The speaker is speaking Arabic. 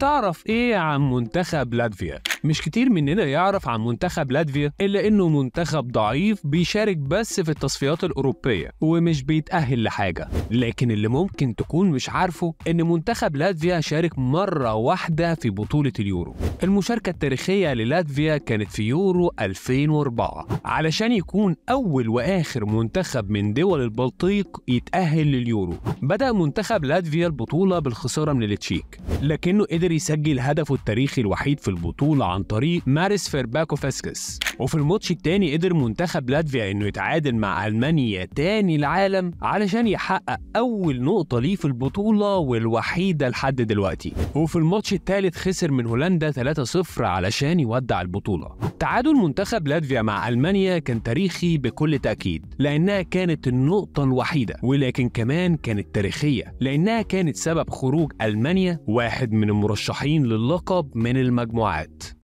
تعرف إيه عن منتخب لاتفيا؟ مش كتير مننا يعرف عن منتخب لاتفيا إلا إنه منتخب ضعيف بيشارك بس في التصفيات الأوروبية ومش بيتأهل لحاجة لكن اللي ممكن تكون مش عارفه إن منتخب لاتفيا شارك مرة واحدة في بطولة اليورو المشاركة التاريخية للاتفيا كانت في يورو 2004 علشان يكون أول وآخر منتخب من دول البلطيق يتأهل لليورو بدأ منتخب لاتفيا البطولة بالخسارة من التشيك لكنه قدر يسجل هدفه التاريخي الوحيد في البطولة عن طريق ماريس فاسكس وفي الماتش التاني قدر منتخب لاتفيا انه يتعادل مع المانيا تاني العالم علشان يحقق اول نقطه ليه في البطوله والوحيده لحد دلوقتي وفي الماتش التالت خسر من هولندا 3-0 علشان يودع البطوله تعادل منتخب لاتفيا مع المانيا كان تاريخي بكل تاكيد لانها كانت النقطه الوحيده ولكن كمان كانت تاريخيه لانها كانت سبب خروج المانيا واحد من المرشحين للقب من المجموعات